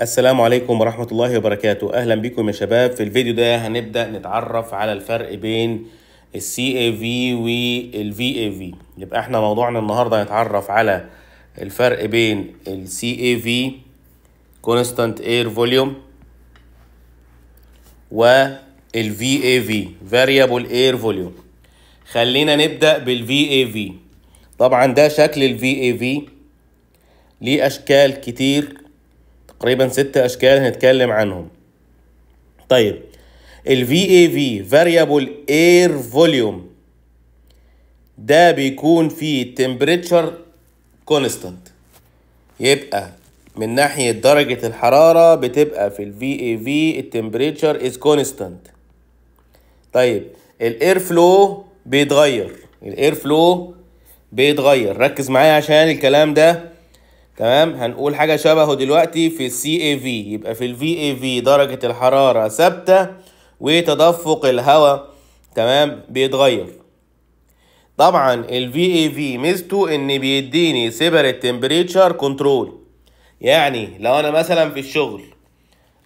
السلام عليكم ورحمة الله وبركاته أهلا بكم يا شباب في الفيديو ده هنبدأ نتعرف على الفرق بين السي اي في والفي اي في يبقى احنا موضوعنا النهاردة هنتعرف على الفرق بين السي اي في Air اير فوليوم والفي اي في فاريبل اير فوليوم خلينا نبدأ بالفي اي في طبعا ده شكل الفي اي في ليه اشكال كتير تقريبا ست اشكال هنتكلم عنهم طيب ال VAV Variable Air Volume ده بيكون فيه Temperature Constant يبقى من ناحية درجة الحرارة بتبقى في ال VAV temperature is constant طيب الاير flow بيتغير الاير flow بيتغير ركز معايا عشان الكلام ده تمام هنقول حاجة شبهه دلوقتي في السي اي في يبقى في الفي اي في درجة الحرارة ثابتة وتدفق الهواء تمام بيتغير طبعا الفي اي في ميزته ان بيديني سيبريت تمبريتشر كنترول يعني لو انا مثلا في الشغل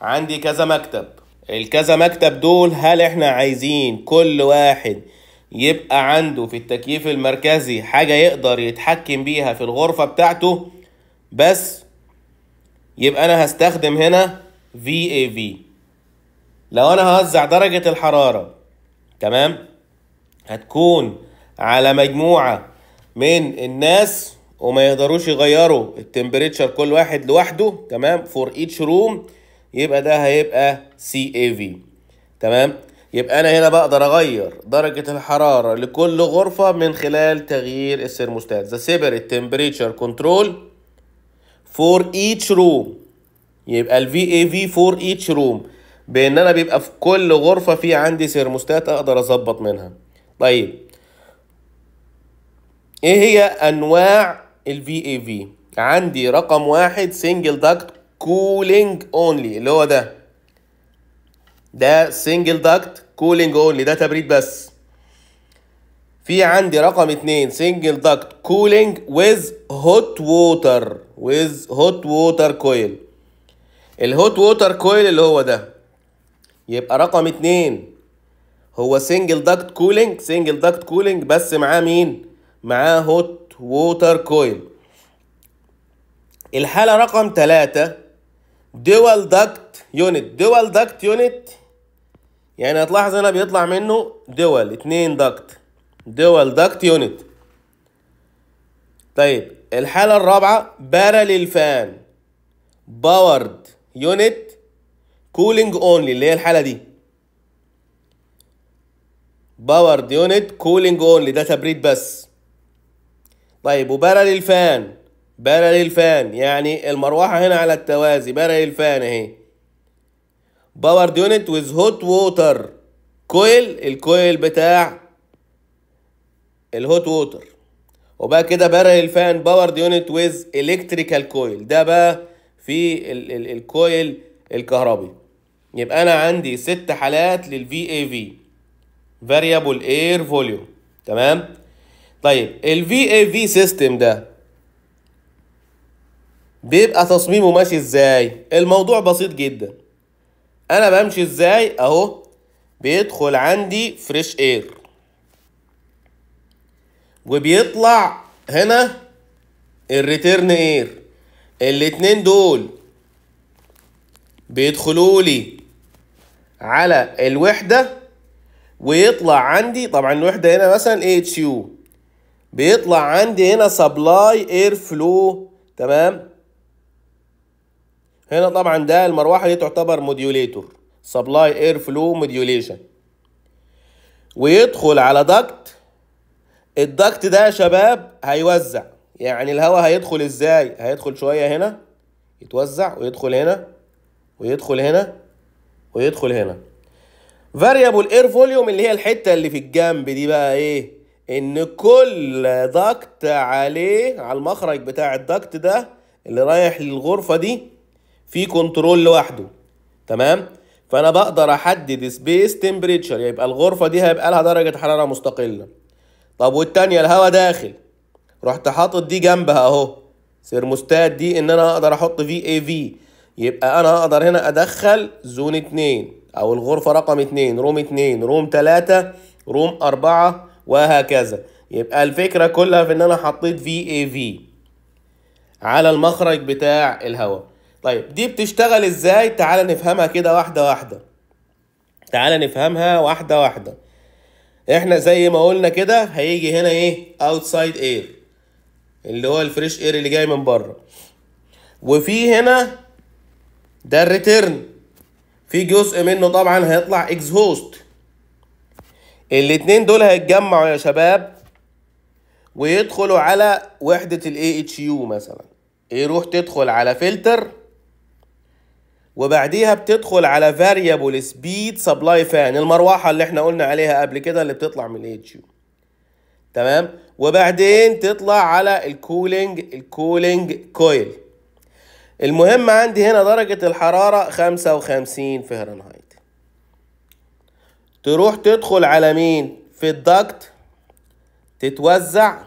عندي كذا مكتب الكذا مكتب دول هل احنا عايزين كل واحد يبقى عنده في التكييف المركزي حاجة يقدر يتحكم بيها في الغرفة بتاعته بس يبقى انا هستخدم هنا VAV لو انا هوزع درجة الحرارة تمام هتكون على مجموعة من الناس وما يقدروش يغيروا التمبريتشر كل واحد لوحده تمام فور ايتش روم يبقى ده هيبقى سي اي في تمام يبقى انا هنا بقدر اغير درجه الحراره لكل غرفه من خلال تغيير الثرموستات ذا سيبريت تمبريتشر كنترول فور ايتش روم يبقى الفي اي في فور ايتش روم بان انا بيبقى في كل غرفه في عندي ثيرموستات اقدر اظبط منها طيب ايه هي انواع الفي اي في عندي رقم واحد سنجل داكت كولينج اونلي اللي هو ده ده سنجل داكت كولينج اونلي ده تبريد بس في عندي رقم اتنين سنجل داكت كولينج ويز هوت ووتر ويز هوت ووتر كويل الهوت ووتر كويل اللي هو ده يبقى رقم اتنين هو سنجل داكت كولينج سنجل داكت كولينج بس معاه مين معاه هوت ووتر كويل الحالة رقم تلاتة دول داكت يونت دول داكت يونت يعني هتلاحظ هنا بيطلع منه دول اتنين داكت دول داكت يونت طيب الحالة الرابعة باراليل فان باورد يونت كولينج اونلي اللي هي الحالة دي باورد يونت كولينج اونلي ده تبريد بس طيب وباراليل فان باراليل فان يعني المروحة هنا على التوازي باراليل فان اهي باورد يونت ويز هوت ووتر كويل الكويل بتاع الهوت ووتر وبقى كده بره الفان باورد يونت ويز الكتريكال كويل ده بقى في ال ال الكويل الكهربي يبقى انا عندي ست حالات للفي اي في فاريبل اير فوليوم تمام طيب الفي اي في سيستم ده بيبقى تصميمه ماشي ازاي الموضوع بسيط جدا انا بمشي ازاي اهو بيدخل عندي فريش اير وبيطلع هنا الريتيرن اير الاتنين دول بيدخلوا لي على الوحده ويطلع عندي طبعا الوحده هنا مثلا اتش يو بيطلع عندي هنا سبلاي اير فلو تمام هنا طبعا ده المروحه دي تعتبر موديوليتور سبلاي اير فلو موديوليشن ويدخل على دكت الضغط ده يا شباب هيوزع يعني الهواء هيدخل ازاي هيدخل شويه هنا يتوزع ويدخل هنا ويدخل هنا ويدخل هنا فاريبل اير فوليوم اللي هي الحته اللي في الجنب دي بقى ايه ان كل ضغط عليه على المخرج بتاع الضغط ده اللي رايح للغرفه دي في كنترول لوحده تمام فانا بقدر احدد سبيس تمبريتشر يبقى الغرفه دي هيبقى لها درجه حراره مستقله طب والتانية الهوا داخل رحت حاطط دي جنبها اهو سيرموستات دي ان انا اقدر احط في اي في يبقى انا اقدر هنا ادخل زون اتنين او الغرفة رقم اتنين روم اتنين روم تلاتة روم اربعة وهكذا يبقى الفكرة كلها في ان انا حطيت في اي في على المخرج بتاع الهواء طيب دي بتشتغل ازاي تعال نفهمها كده واحدة واحدة تعال نفهمها واحدة واحدة احنا زي ما قلنا كده هيجي هنا ايه اوتسايد اير اللي هو الفريش اير اللي جاي من بره وفي هنا ده الريتيرن في جزء منه طبعا هيطلع اكزهوست الاتنين دول هيتجمعوا يا شباب ويدخلوا على وحدة الاي اتش يو مثلا يروح ايه؟ تدخل على فلتر وبعديها بتدخل على فاريبل سبيد سبلاي فان المروحه اللي احنا قلنا عليها قبل كده اللي بتطلع من الاتش يو تمام وبعدين تطلع على الكولينج الكولينج كويل المهم عندي هنا درجة الحرارة 55 فهرنهايت تروح تدخل على مين في الدكت تتوزع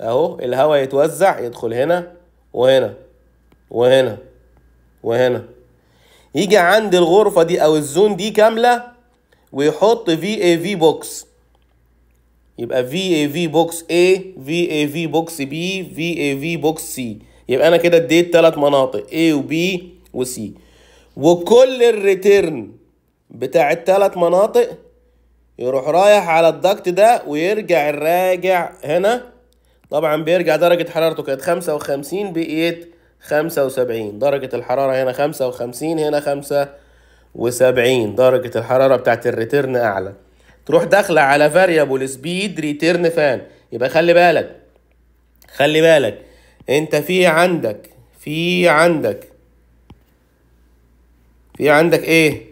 اهو الهواء يتوزع يدخل هنا وهنا وهنا وهنا يجي عند الغرفة دي أو الزون دي كاملة ويحط في اي في بوكس يبقى في اي في بوكس A في اي في بوكس B في اي في بوكس C يبقى أنا كده اديت تلات مناطق A و B و C وكل الريتيرن بتاع التلات مناطق يروح رايح على الضغط ده ويرجع الراجع هنا طبعا بيرجع درجة حرارته كانت خمسة وخمسين بقيت خمسة وسبعين درجة الحرارة هنا خمسة وخمسين هنا خمسة وسبعين درجة الحرارة بتاعت الريتيرن أعلى تروح داخلة على فاريبل سبيد ريتيرن فان يبقى خلي بالك خلي بالك انت في عندك في عندك في عندك ايه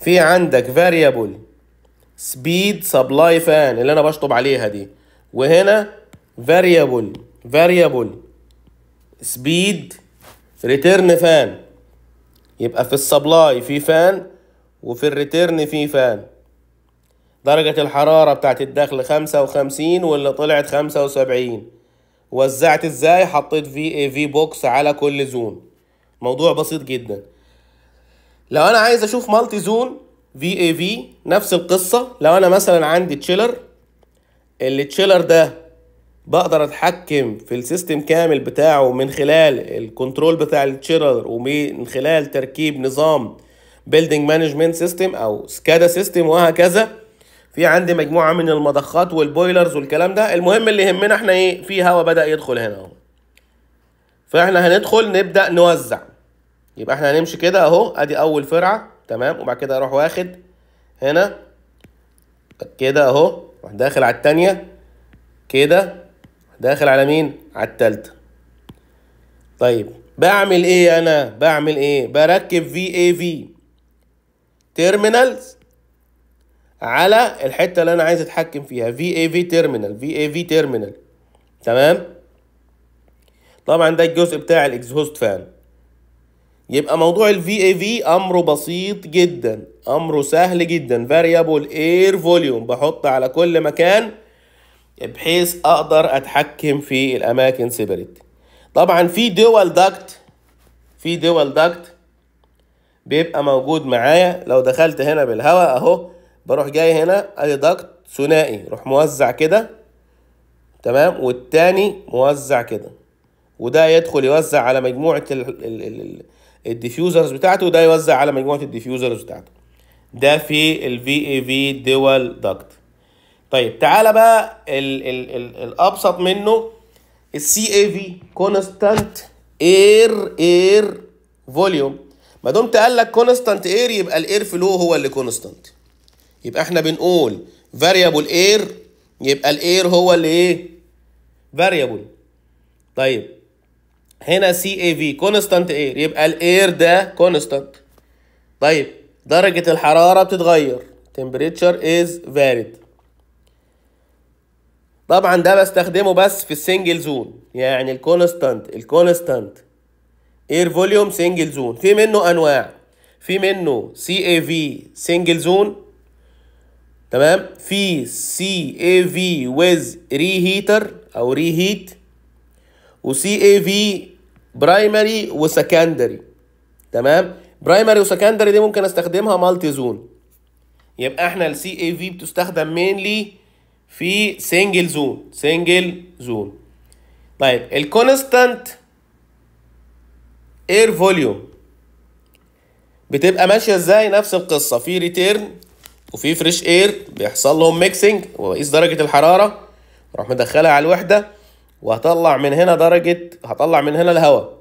في عندك فاريبل سبيد سبلاي فان اللي انا بشطب عليها دي وهنا فاريبل فاريبل سبيد ريتيرن فان يبقى في السبلاي في فان وفي الريتيرن في فان درجة الحرارة بتاعت الدخل خمسة وخمسين واللي طلعت خمسة وسبعين وزعت ازاي حطيت في اي في بوكس على كل زون موضوع بسيط جدا لو انا عايز اشوف مالتي زون في اي في نفس القصة لو انا مثلا عندي تشيلر اللي تشيلر ده بقدر اتحكم في السيستم كامل بتاعه من خلال الكنترول بتاع التشيرر ومن خلال تركيب نظام بيلدينج مانجمنت سيستم او سكادا سيستم وهكذا في عندي مجموعه من المضخات والبويلرز والكلام ده المهم اللي يهمنا احنا ايه في هواء بدا يدخل هنا اهو فاحنا هندخل نبدا نوزع يبقى احنا هنمشي كده اهو ادي اول فرعه تمام وبعد كده اروح واخد هنا كده اهو داخل على الثانيه كده داخل على مين على التالتة طيب بعمل ايه انا بعمل ايه بركب في اي في تيرمينالز على الحته اللي انا عايز اتحكم فيها في اي في تيرمينال في اي في تيرمينال تمام طبعا ده الجزء بتاع الاكزوست فان يبقى موضوع الفي اي في امره بسيط جدا امره سهل جدا فاريبل اير فوليوم بحط على كل مكان بحيث اقدر اتحكم في الاماكن سيبريت طبعا في دول داكت في دول داكت بيبقى موجود معايا لو دخلت هنا بالهواء اهو بروح جاي هنا ادي داكت ثنائي روح موزع كده تمام والتاني موزع كده وده يدخل يوزع على مجموعه الديفيوزرز بتاعته وده يوزع على مجموعه الديفيوزرز بتاعته ده في الفي اي في دول داكت طيب تعالى بقى الـ الـ الـ الابسط منه السي اي في كونستانت اير اير فوليوم ما دمت قال لك كونستانت اير يبقى الاير فلو هو اللي كونستانت يبقى احنا بنقول فاريبل اير يبقى الاير هو اللي ايه فاريبل طيب هنا سي اي في كونستانت اير يبقى الاير ده كونستانت طيب درجة الحرارة بتتغير temperature is varied طبعا ده بستخدمه بس في السنجل زون يعني الكونستانت الكونستانت اير فوليوم سنجل زون في منه انواع في منه سي اي في سنجل زون تمام في سي اي في ويز ري هيتر او ري هيت وسي اي في برايمري وسكندري تمام برايمري وسكندري دي ممكن استخدمها مالتي زون يبقى احنا السي اي في بتستخدم مينلي في سنجل زون سنجل زون طيب الكونستانت اير فوليوم بتبقى ماشيه ازاي نفس القصه في ريتيرن وفي فريش اير بيحصل لهم ميكسنج واقيس درجه الحراره اروح مدخلها على الوحده وهطلع من هنا درجه هطلع من هنا الهواء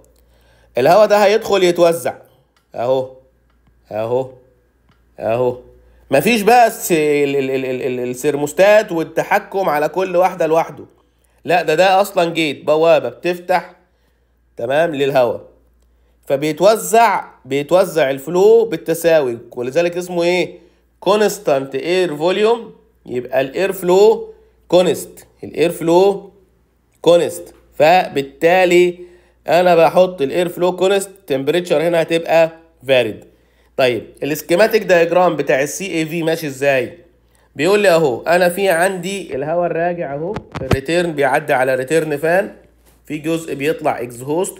الهواء ده هيدخل يتوزع اهو اهو اهو مفيش بقى السيرموستات والتحكم على كل واحده لوحده لا ده ده اصلا جيت بوابه بتفتح تمام للهواء فبيتوزع بيتوزع الفلو بالتساوي ولذلك اسمه ايه كونستانت اير فوليوم يبقى الاير فلو كونست الاير فلو كونست فبالتالي انا بحط الاير فلو كونست تمبريتشر هنا هتبقى فاريد طيب الاسكيماتيك دايجرام بتاع السي اي في ماشي ازاي بيقول لي اهو انا في عندي الهواء الراجع اهو الريتيرن بيعدي على ريتيرن فان في جزء بيطلع اكزهوست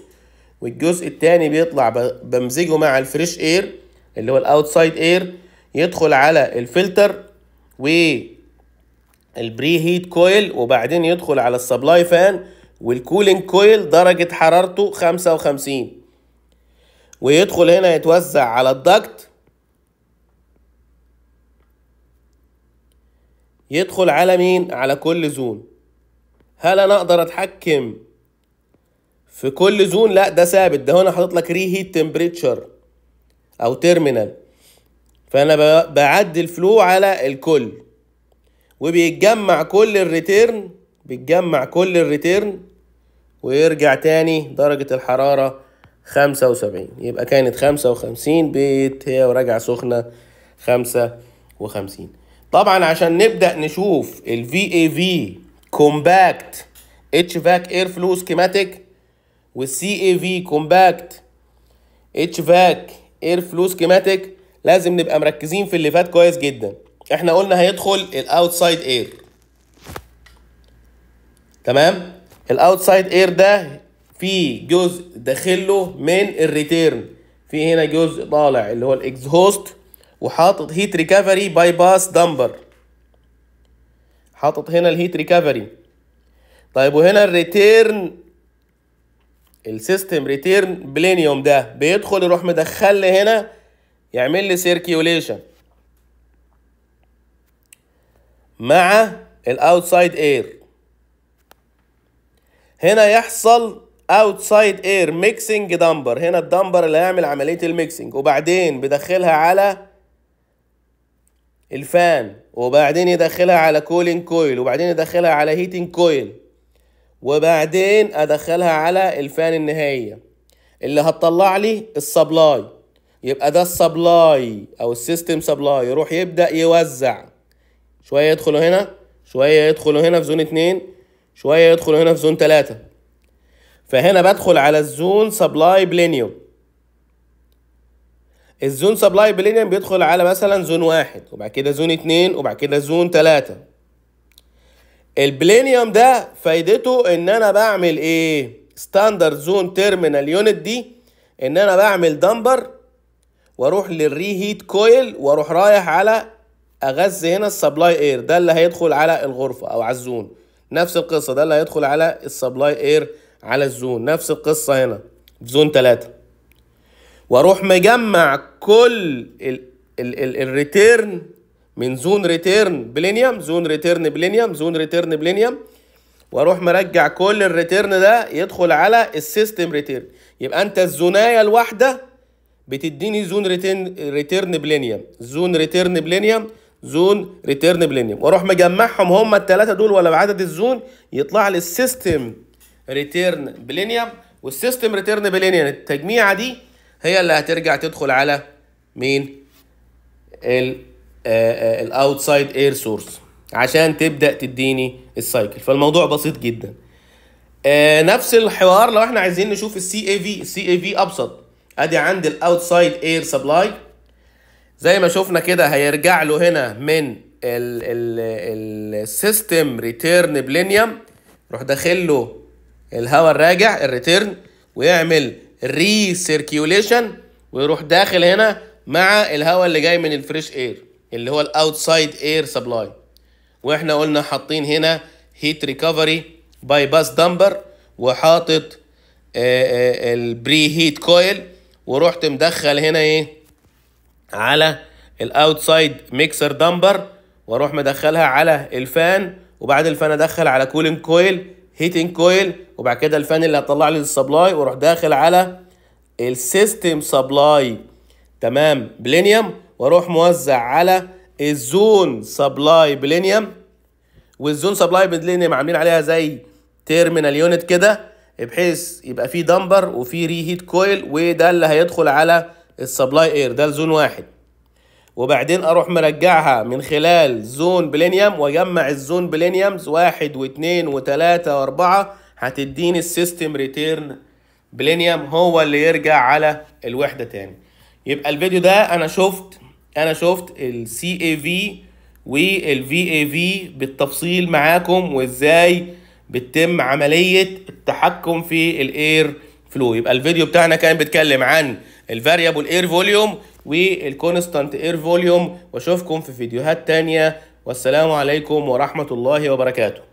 والجزء التاني بيطلع بمزجه مع الفريش اير اللي هو الاوتسايد اير يدخل على الفلتر و البري هيت كويل وبعدين يدخل على السبلاي فان والكولينج كويل درجة حرارته 55 ويدخل هنا يتوزع على الضغط يدخل على مين على كل زون هل انا اقدر اتحكم في كل زون لا ده ثابت ده هنا حاطط لك ري هيت تمبريتشر او تيرمينال فانا بعدي الفلو على الكل وبيتجمع كل الريتيرن بيتجمع كل الريتيرن ويرجع تاني درجة الحرارة خمسة وسبعين يبقى كانت خمسة وخمسين بيت هي وراجع سخنة خمسة وخمسين طبعا عشان نبدأ نشوف ال VAV كومباكت HVAC اير فلو سكيماتيك وال CAV كومباكت HVAC اير فلو سكيماتيك لازم نبقى مركزين في اللي فات كويس جدا احنا قلنا هيدخل الاوتسايد اير تمام الاوتسايد اير ده في جزء داخله من الريتيرن في هنا جزء طالع اللي هو الاكزوست وحاطط هيت ريكفري باي باس دمبر حاطط هنا الهيت ريكفري طيب وهنا الريتيرن السيستم ريتيرن بلينيوم ده بيدخل يروح مدخل لي هنا يعمل لي سيركيوليشن مع الاوتسايد اير هنا يحصل اوتسايد اير ميكسنج دمبر هنا الدمبر اللي هيعمل عمليه الميكسنج وبعدين بدخلها على الفان وبعدين يدخلها على كولين كويل وبعدين يدخلها على هيتين كويل وبعدين ادخلها على الفان النهائيه اللي هتطلع لي السبلاي يبقى ده السبلاي او السيستم سبلاي يروح يبدا يوزع شويه يدخلوا هنا شويه يدخلوا هنا في زون اتنين شويه يدخلوا هنا في زون تلاته فهنا بدخل على الزون سبلاي بلينيوم الزون سبلاي بلينيوم بيدخل على مثلا زون واحد وبعد كده زون اتنين وبعد كده زون تلاتة البلينيوم ده فايدته ان انا بعمل ايه ستاندرد زون تيرمينال يونت دي ان انا بعمل دمبر واروح للري هيت كويل واروح رايح على اغذي هنا السبلاي اير ده اللي هيدخل على الغرفه او على الزون نفس القصه ده اللي هيدخل على السبلاي اير على الزون نفس القصة هنا في زون ثلاثة واروح مجمع كل الريتيرن من زون ريتيرن بلينيوم زون ريتيرن بلينيوم زون ريتيرن بلينيوم واروح مرجع كل الريتيرن ده يدخل على السيستم ريتيرن يبقى انت الزناية الواحده بتديني زون ريتيرن ريتيرن بلينيوم زون ريتيرن بلينيوم زون ريتيرن بلينيوم واروح مجمعهم هم الثلاثه دول ولا بعدد الزون يطلع لي السيستم ريتيرن بلينيوم والسيستم ريتيرن بلينيوم التجميعه دي هي اللي هترجع تدخل على مين الاوتسايد اير سورس عشان تبدا تديني السايكل فالموضوع بسيط جدا آه نفس الحوار لو احنا عايزين نشوف السي اي في السي اي في ابسط ادي عندي الاوتسايد اير سبلاي زي ما شفنا كده هيرجع له هنا من السيستم ريتيرن بلينيوم روح داخل له الهواء الراجع الريتيرن ويعمل ري سيركيوليشن ويروح داخل هنا مع الهواء اللي جاي من الفريش اير اللي هو الاوتسايد اير سبلاي واحنا قلنا حاطين هنا هيت ريكفري باي باس دمبر وحاطط البري هيت كويل ورحت مدخل هنا ايه على الاوتسايد ميكسر دمبر واروح مدخلها على الفان وبعد الفان ادخل على كولينج كويل هيتنج كويل وبعد كده الفان اللي هتطلع لي السبلاي واروح داخل على السيستم سبلاي تمام بلينيوم واروح موزع على الزون سبلاي بلينيوم والزون سبلاي بلينيوم عاملين عليها زي تيرمينال يونت كده بحيث يبقى في دمبر وفي ري هيت كويل وده اللي هيدخل على السبلاي اير ده الزون واحد وبعدين اروح مرجعها من خلال زون بلينيوم واجمع الزون بلينيومز واحد واثنين وثلاثة واربعة هتديني السيستم ريتيرن بلينيوم هو اللي يرجع على الوحده تاني يبقى الفيديو ده انا شفت انا شفت السي اي في والفي اي في بالتفصيل معاكم وازاي بتتم عمليه التحكم في الاير فلو يبقى الفيديو بتاعنا كان بيتكلم عن الفاريبل اير فوليوم والكونستانت اير فوليوم واشوفكم في فيديوهات تانية والسلام عليكم ورحمه الله وبركاته